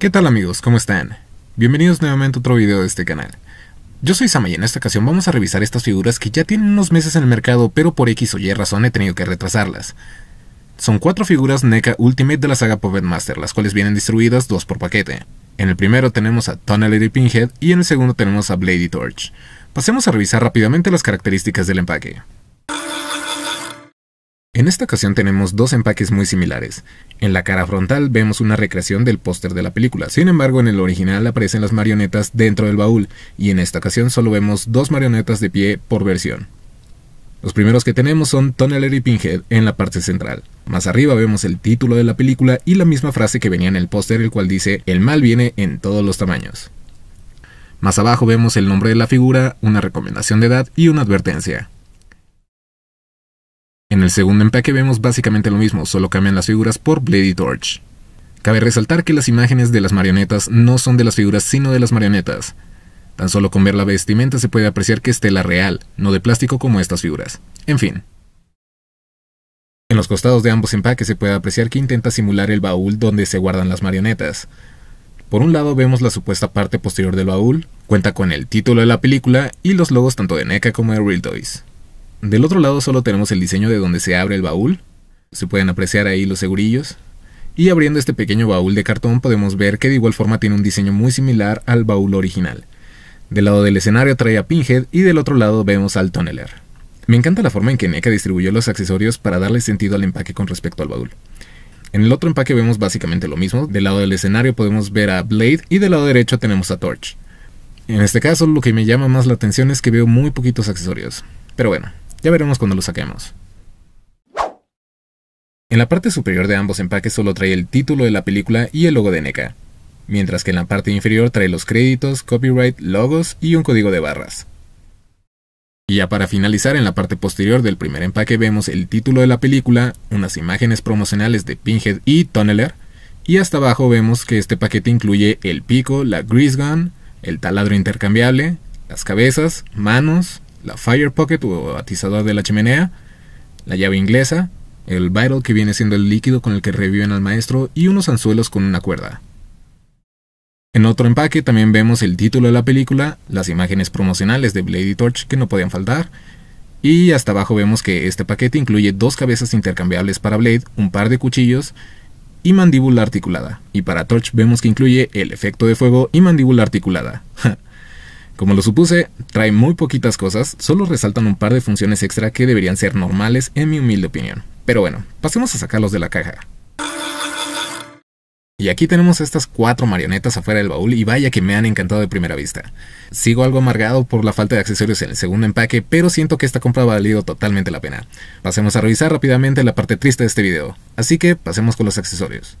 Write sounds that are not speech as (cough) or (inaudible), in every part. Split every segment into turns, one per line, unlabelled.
¿Qué tal amigos? ¿Cómo están? Bienvenidos nuevamente a otro video de este canal. Yo soy Sama y en esta ocasión vamos a revisar estas figuras que ya tienen unos meses en el mercado pero por X o Y razón he tenido que retrasarlas. Son cuatro figuras NECA Ultimate de la saga Puppet Master, las cuales vienen distribuidas dos por paquete. En el primero tenemos a Tonality Pinhead y en el segundo tenemos a Blady Torch. Pasemos a revisar rápidamente las características del empaque. En esta ocasión tenemos dos empaques muy similares. En la cara frontal vemos una recreación del póster de la película, sin embargo en el original aparecen las marionetas dentro del baúl, y en esta ocasión solo vemos dos marionetas de pie por versión. Los primeros que tenemos son Tunneler y Pinhead en la parte central. Más arriba vemos el título de la película y la misma frase que venía en el póster, el cual dice, el mal viene en todos los tamaños. Más abajo vemos el nombre de la figura, una recomendación de edad y una advertencia. En el segundo empaque vemos básicamente lo mismo, solo cambian las figuras por Bloody Torch. Cabe resaltar que las imágenes de las marionetas no son de las figuras sino de las marionetas. Tan solo con ver la vestimenta se puede apreciar que es tela real, no de plástico como estas figuras. En fin. En los costados de ambos empaques se puede apreciar que intenta simular el baúl donde se guardan las marionetas. Por un lado vemos la supuesta parte posterior del baúl, cuenta con el título de la película y los logos tanto de NECA como de Real Toys. Del otro lado solo tenemos el diseño de donde se abre el baúl. Se pueden apreciar ahí los segurillos. Y abriendo este pequeño baúl de cartón podemos ver que de igual forma tiene un diseño muy similar al baúl original. Del lado del escenario trae a Pinhead y del otro lado vemos al Tunneler. Me encanta la forma en que NECA distribuyó los accesorios para darle sentido al empaque con respecto al baúl. En el otro empaque vemos básicamente lo mismo, del lado del escenario podemos ver a Blade y del lado derecho tenemos a Torch. En este caso lo que me llama más la atención es que veo muy poquitos accesorios, pero bueno, ya veremos cuando lo saquemos. En la parte superior de ambos empaques solo trae el título de la película y el logo de NECA, mientras que en la parte inferior trae los créditos, copyright, logos y un código de barras. Y ya para finalizar, en la parte posterior del primer empaque vemos el título de la película, unas imágenes promocionales de Pinhead y Tunneler, y hasta abajo vemos que este paquete incluye el pico, la grease gun, el taladro intercambiable, las cabezas, manos, la Fire Pocket o atizador de la chimenea, la llave inglesa, el vital que viene siendo el líquido con el que reviven al maestro y unos anzuelos con una cuerda. En otro empaque también vemos el título de la película, las imágenes promocionales de Blade y Torch que no podían faltar, y hasta abajo vemos que este paquete incluye dos cabezas intercambiables para Blade, un par de cuchillos y mandíbula articulada. Y para Torch vemos que incluye el efecto de fuego y mandíbula articulada. (laughs) Como lo supuse, trae muy poquitas cosas, solo resaltan un par de funciones extra que deberían ser normales en mi humilde opinión. Pero bueno, pasemos a sacarlos de la caja. Y aquí tenemos estas cuatro marionetas afuera del baúl y vaya que me han encantado de primera vista. Sigo algo amargado por la falta de accesorios en el segundo empaque, pero siento que esta compra ha valido totalmente la pena. Pasemos a revisar rápidamente la parte triste de este video, así que pasemos con los accesorios.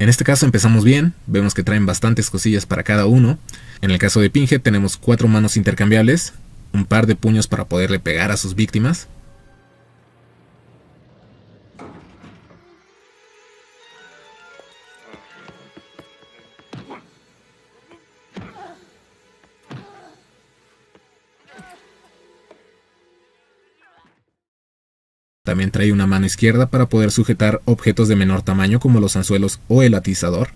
En este caso empezamos bien, vemos que traen bastantes cosillas para cada uno. En el caso de Pinge tenemos cuatro manos intercambiables, un par de puños para poderle pegar a sus víctimas, También trae una mano izquierda para poder sujetar objetos de menor tamaño como los anzuelos o el atizador.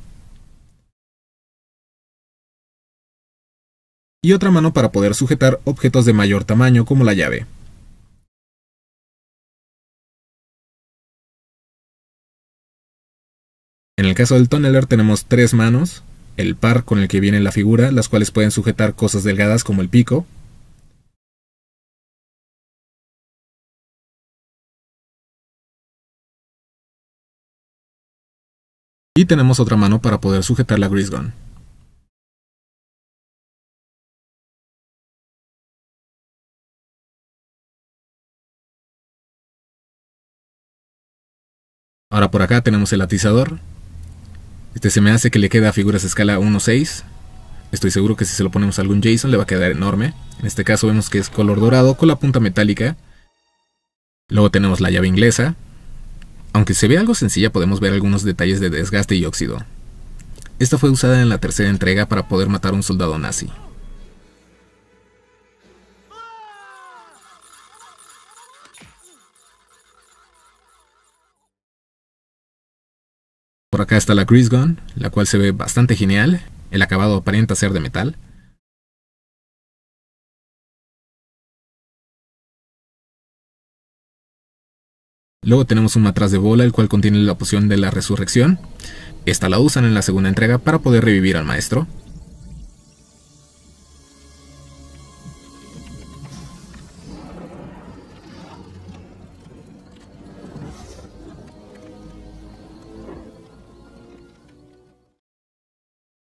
Y otra mano para poder sujetar objetos de mayor tamaño como la llave. En el caso del tunneler tenemos tres manos, el par con el que viene la figura, las cuales pueden sujetar cosas delgadas como el pico, Y tenemos otra mano para poder sujetar la GrisGun. Ahora por acá tenemos el atizador. Este se me hace que le queda a figuras escala 1.6. Estoy seguro que
si se lo ponemos a algún Jason le va a quedar enorme. En este caso vemos que es color dorado con la punta metálica. Luego tenemos la llave inglesa, aunque se ve algo sencilla, podemos ver algunos detalles de desgaste y óxido. Esta fue usada en la tercera entrega para poder matar a un soldado nazi.
Por acá está la Grease Gun, la cual se ve bastante genial, el acabado aparenta ser de metal, Luego tenemos un matraz de bola, el cual contiene la poción de la resurrección.
Esta la usan en la segunda entrega para poder revivir al maestro.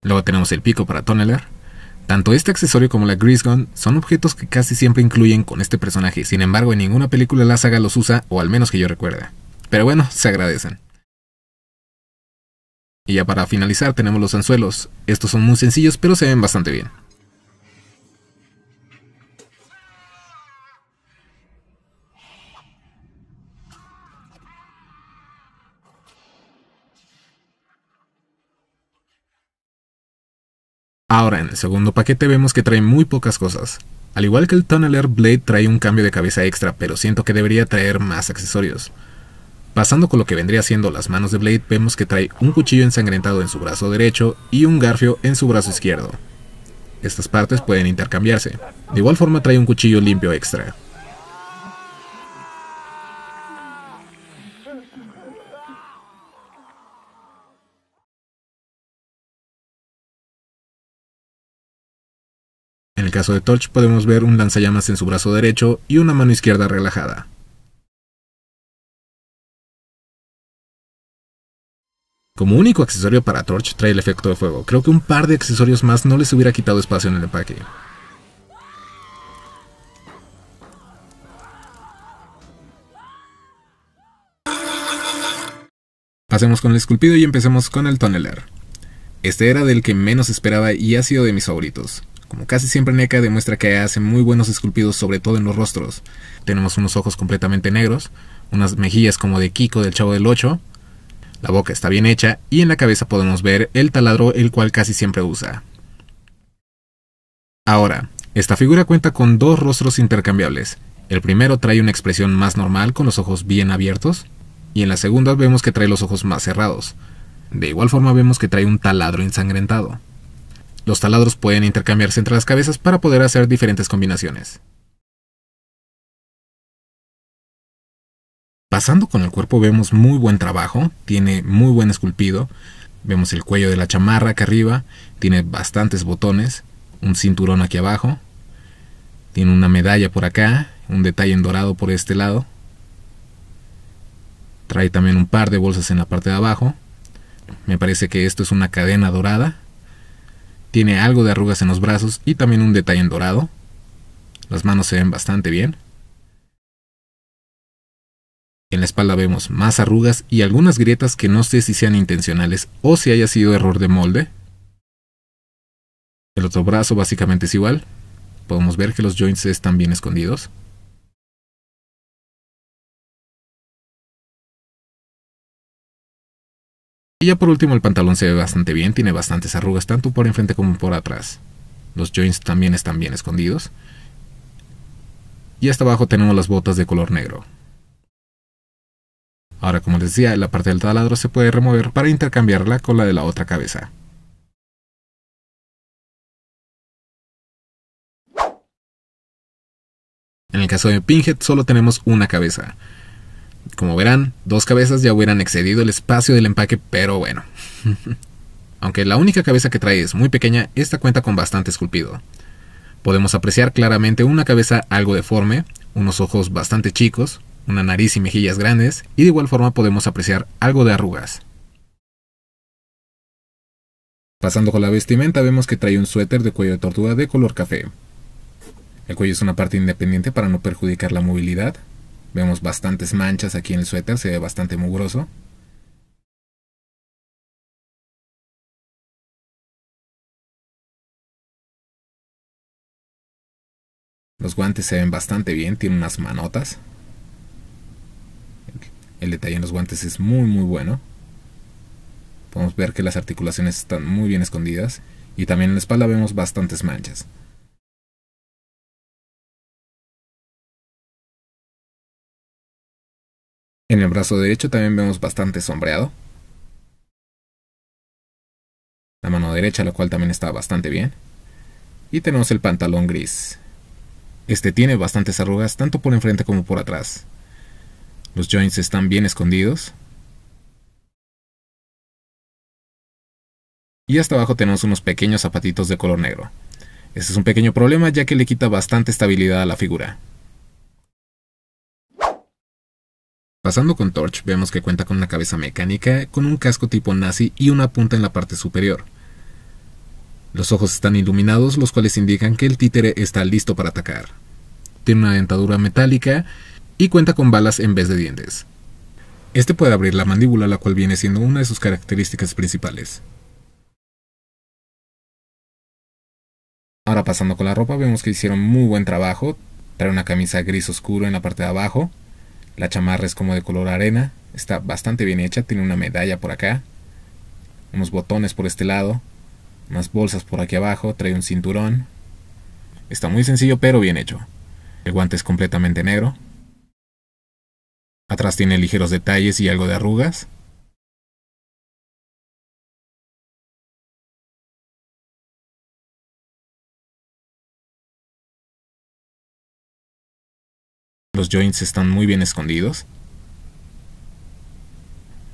Luego tenemos el pico para Toner. Tanto este accesorio como la Grease Gun son objetos que casi siempre incluyen con este personaje, sin embargo en ninguna película la saga los usa, o al menos que yo recuerde. Pero bueno, se agradecen. Y ya para finalizar tenemos los anzuelos, estos son muy sencillos pero se ven bastante bien.
Ahora, en el segundo
paquete vemos que trae muy pocas cosas. Al igual que el Tunneler Blade trae un cambio de cabeza extra, pero siento que debería traer más accesorios. Pasando con lo que vendría siendo las manos de Blade, vemos que trae un cuchillo ensangrentado en su brazo derecho y un garfio en su brazo izquierdo. Estas partes pueden intercambiarse. De igual forma trae un cuchillo limpio extra.
el caso de Torch podemos ver un lanzallamas en su brazo derecho y una mano izquierda relajada. Como único accesorio para Torch trae el efecto de fuego, creo que un par de accesorios más no les hubiera quitado espacio
en el empaque. Pasemos con el esculpido y empecemos con el toneler. Este era del que menos esperaba y ha sido de mis favoritos. Como casi siempre NECA demuestra que hace muy buenos esculpidos, sobre todo en los rostros. Tenemos unos ojos completamente negros, unas mejillas como de Kiko del Chavo del Ocho. la boca está bien hecha y en la cabeza podemos ver el taladro el cual casi siempre usa. Ahora, esta figura cuenta con dos rostros intercambiables. El primero trae una expresión más normal con los ojos bien abiertos y en la segunda vemos que trae los ojos más cerrados. De igual forma vemos que trae un taladro ensangrentado. Los taladros pueden intercambiarse
entre las cabezas para poder hacer diferentes combinaciones. Pasando con el cuerpo vemos muy buen trabajo, tiene muy buen
esculpido, vemos el cuello de la chamarra acá arriba, tiene bastantes botones, un cinturón aquí abajo, tiene una medalla por acá, un detalle en dorado por este lado, trae también un par de bolsas en la parte de abajo, me parece que esto es una cadena dorada, tiene algo de arrugas en los brazos y también un detalle en dorado. Las manos se ven bastante bien. En la espalda vemos más arrugas y algunas grietas que no sé si sean intencionales o si haya sido error de molde. El otro brazo
básicamente es igual. Podemos ver que los joints están bien escondidos. Y ya por último el pantalón se ve bastante bien, tiene bastantes arrugas tanto por enfrente como por atrás.
Los joints también están bien escondidos. Y hasta abajo tenemos las botas de color
negro. Ahora como les decía, la parte del taladro se puede remover para intercambiarla con la de la otra cabeza. En el caso de Pinhead solo tenemos
una cabeza, como verán, dos cabezas ya hubieran excedido el espacio del empaque, pero bueno. (laughs) Aunque la única cabeza que trae es muy pequeña, esta cuenta con bastante esculpido. Podemos apreciar claramente una cabeza algo deforme, unos ojos bastante chicos, una nariz y mejillas grandes, y de igual forma podemos apreciar algo de arrugas. Pasando con la vestimenta vemos que trae un suéter de cuello de tortuga de color café. El cuello es una parte independiente para no perjudicar la movilidad,
Vemos bastantes manchas aquí en el suéter, se ve bastante mugroso. Los guantes se ven bastante bien, tiene unas manotas.
El detalle en los guantes es muy muy bueno.
Podemos ver que las articulaciones están muy bien escondidas y también en la espalda vemos bastantes manchas. En el brazo derecho también vemos bastante sombreado. La mano derecha, la cual también está bastante bien.
Y tenemos el pantalón gris. Este tiene bastantes arrugas tanto por enfrente como por atrás. Los joints están bien escondidos. Y hasta abajo tenemos unos pequeños zapatitos de color negro. Este es un pequeño problema ya que le quita bastante estabilidad a la figura. Pasando con Torch, vemos que cuenta con una cabeza mecánica, con un casco tipo nazi y una punta en la parte superior. Los ojos están iluminados, los cuales indican que el títere está listo para atacar. Tiene una dentadura metálica y cuenta con balas en vez de dientes. Este puede abrir la mandíbula, la cual viene siendo una de sus características principales. Ahora pasando con la ropa, vemos que hicieron muy buen trabajo. Trae una camisa gris oscuro en la parte de abajo, la chamarra es como de color arena, está bastante bien hecha, tiene una medalla por acá, unos botones por este lado, unas bolsas por aquí abajo, trae un cinturón. Está muy sencillo pero bien hecho. El guante es completamente negro.
Atrás tiene ligeros detalles y algo de arrugas. los joints están muy bien escondidos.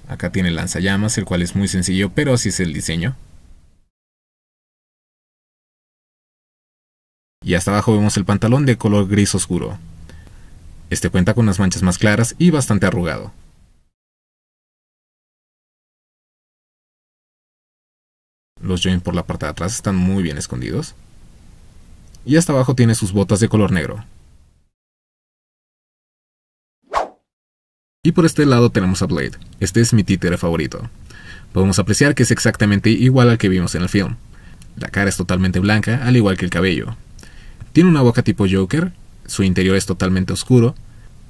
Acá tiene lanzallamas, el cual es muy sencillo, pero así es el diseño. Y hasta abajo vemos el pantalón de color gris oscuro. Este cuenta con unas manchas más claras y bastante arrugado. Los joints por la parte de atrás están muy bien escondidos. Y hasta abajo tiene sus botas de color negro.
Y por este lado tenemos a Blade. Este es mi títere favorito. Podemos apreciar que es exactamente igual al que vimos en el film. La cara es totalmente blanca, al igual que el cabello. Tiene una boca tipo Joker, su interior es totalmente oscuro,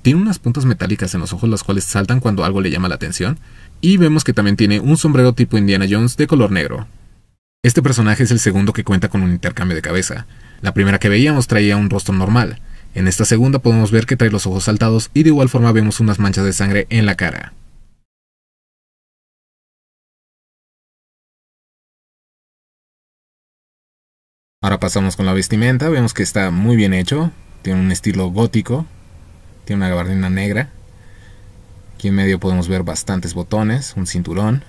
tiene unas puntas metálicas en los ojos las cuales saltan cuando algo le llama la atención, y vemos que también tiene un sombrero tipo Indiana Jones de color negro. Este personaje es el segundo que cuenta con un intercambio de cabeza. La primera que veíamos traía un rostro normal, en esta segunda podemos ver que trae los ojos saltados y
de igual forma vemos unas manchas de sangre en la cara. Ahora pasamos con la vestimenta, vemos que está muy bien hecho, tiene un estilo gótico, tiene una gabardina negra, aquí en medio podemos ver bastantes botones, un cinturón,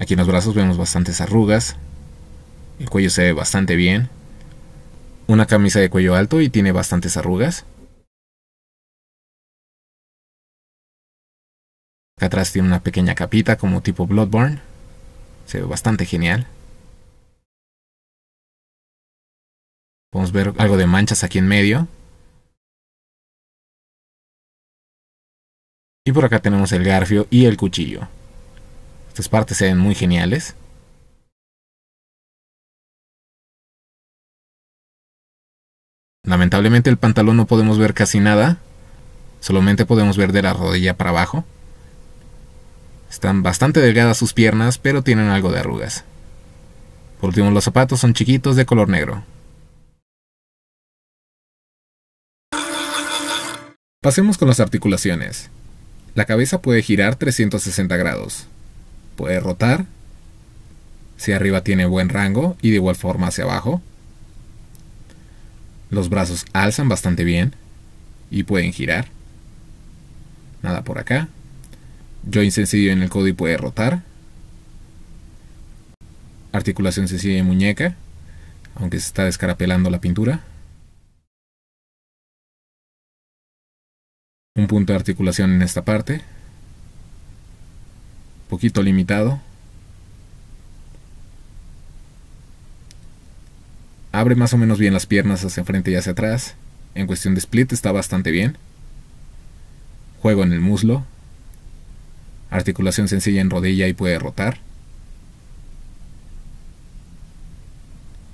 Aquí en los brazos vemos bastantes arrugas. El cuello se ve bastante bien. Una camisa de cuello alto y tiene bastantes arrugas. Acá atrás tiene una pequeña capita como tipo Bloodborne. Se ve bastante genial. Podemos ver algo de manchas aquí en medio. Y por acá tenemos el garfio y el cuchillo partes se ven muy geniales. Lamentablemente el pantalón no podemos ver casi
nada. Solamente podemos ver de la rodilla para abajo. Están bastante delgadas sus piernas, pero tienen algo de arrugas. Por último, los zapatos son chiquitos de color negro. Pasemos con las articulaciones. La cabeza puede girar 360 grados, puede rotar si arriba tiene buen rango y de igual forma hacia abajo. Los brazos alzan bastante bien y pueden girar. Nada por acá. Joint sencillo en el codo y puede rotar. Articulación sencilla en muñeca,
aunque se está descarapelando la pintura. Un punto de articulación en esta parte,
poquito limitado. Abre más o menos bien las piernas hacia frente y hacia atrás. En cuestión de split está bastante bien. Juego en el muslo. Articulación sencilla en rodilla y puede rotar.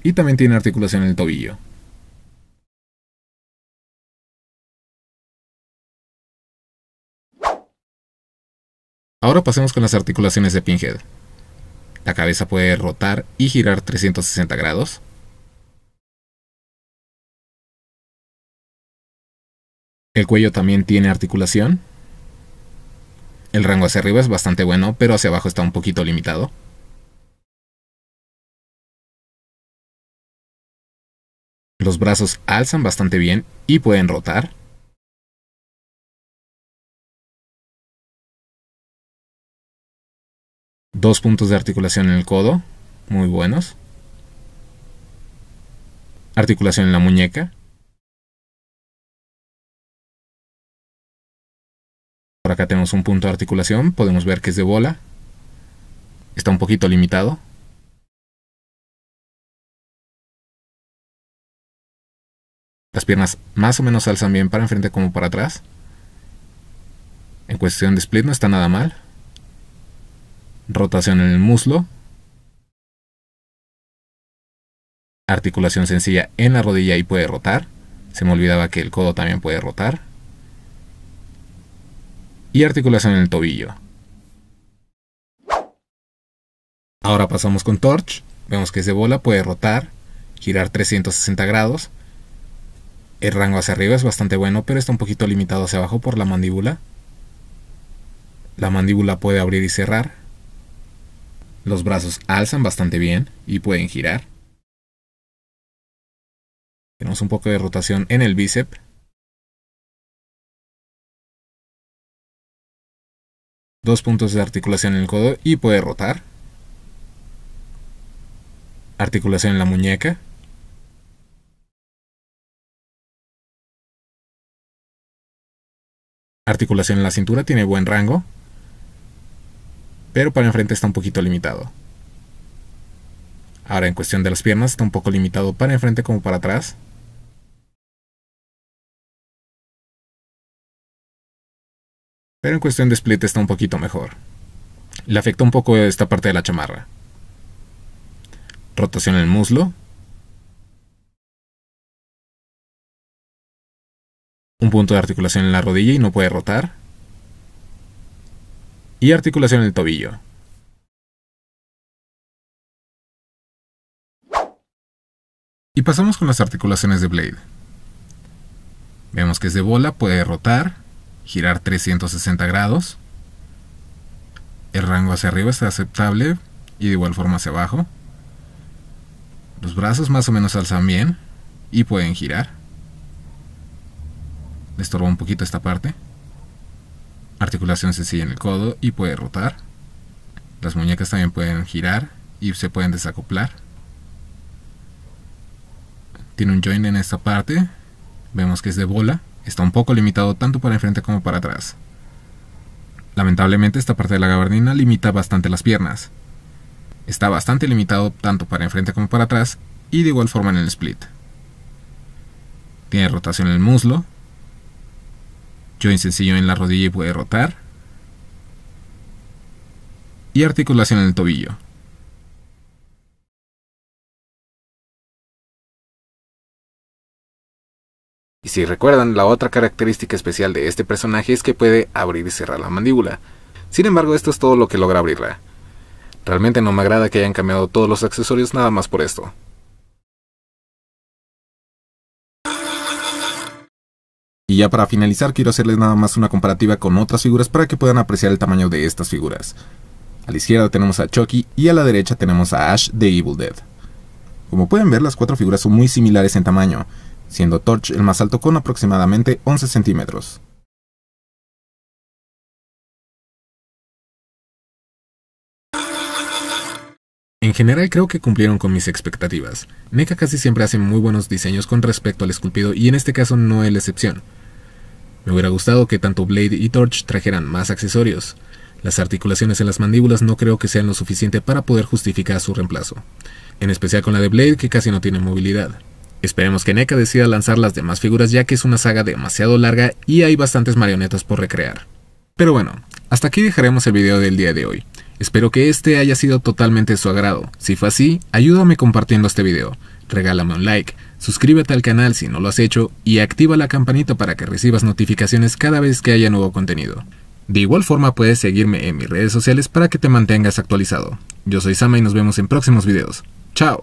Y también tiene articulación en el tobillo. Ahora pasemos con las articulaciones de Pinhead. La cabeza puede rotar y girar 360 grados. El cuello también tiene articulación. El rango hacia arriba es bastante bueno, pero hacia abajo está un poquito limitado. Los brazos alzan bastante bien y pueden rotar. Dos puntos de articulación en el codo, muy buenos. Articulación en la muñeca. Por acá tenemos un punto de articulación, podemos ver que es de bola. Está un poquito limitado. Las piernas más o menos alzan bien para enfrente
como para atrás. En cuestión de split no está nada mal rotación en el muslo, articulación sencilla en la rodilla y puede rotar. Se me olvidaba que el codo también puede rotar. Y articulación en el tobillo. Ahora pasamos con Torch. Vemos que es de bola, puede rotar, girar 360 grados. El rango hacia arriba es bastante bueno, pero está un poquito limitado hacia abajo por la mandíbula. La mandíbula puede abrir y cerrar, los brazos alzan bastante bien y pueden girar.
Tenemos un poco de rotación en el bíceps. Dos puntos de articulación en el codo y puede rotar. Articulación en la muñeca. Articulación en la cintura tiene buen rango
pero para enfrente está un poquito limitado. Ahora en cuestión de las piernas está un
poco limitado para enfrente como para atrás. Pero en cuestión de split está un poquito mejor. Le afecta un poco esta parte de la chamarra. Rotación en el muslo. Un punto de articulación en la rodilla y no puede rotar y articulación del tobillo. Y pasamos con las articulaciones de Blade. Vemos que es de bola,
puede rotar, girar 360 grados. El rango hacia arriba está aceptable y de igual forma hacia abajo. Los brazos más o menos alzan bien y pueden girar. Le estorba un poquito esta parte articulación sencilla en el codo y puede rotar. Las muñecas también pueden girar y se pueden desacoplar. Tiene un joint en esta parte. Vemos que es de bola. Está un poco limitado tanto para enfrente como para atrás. Lamentablemente esta parte de la gabardina limita bastante las piernas. Está bastante limitado tanto para enfrente como para atrás y de igual forma en el split. Tiene rotación en el muslo, en sencillo en la rodilla y puede rotar.
Y articulación en el tobillo. Y si recuerdan, la otra característica
especial de este personaje es que puede abrir y cerrar la mandíbula. Sin embargo, esto es todo lo que logra abrirla. Realmente no me agrada que hayan cambiado todos los accesorios nada más por esto. Y ya para finalizar quiero hacerles nada más una comparativa con otras figuras para que puedan apreciar el tamaño de estas figuras. A la izquierda tenemos a Chucky y a la derecha tenemos a Ash de Evil Dead. Como pueden ver
las cuatro figuras son muy similares en tamaño, siendo Torch el más alto con aproximadamente 11 centímetros. En general creo que cumplieron con mis expectativas.
NECA casi siempre hace muy buenos diseños con respecto al esculpido y en este caso no es la excepción. Me hubiera gustado que tanto Blade y Torch trajeran más accesorios. Las articulaciones en las mandíbulas no creo que sean lo suficiente para poder justificar su reemplazo, en especial con la de Blade que casi no tiene movilidad. Esperemos que NECA decida lanzar las demás figuras ya que es una saga demasiado larga y hay bastantes marionetas por recrear. Pero bueno, hasta aquí dejaremos el video del día de hoy. Espero que este haya sido totalmente su agrado. Si fue así, ayúdame compartiendo este video. Regálame un like, suscríbete al canal si no lo has hecho y activa la campanita para que recibas notificaciones cada vez que haya nuevo contenido. De igual forma puedes seguirme en mis redes sociales para que te mantengas actualizado. Yo soy Sama y nos vemos en próximos videos. ¡Chao!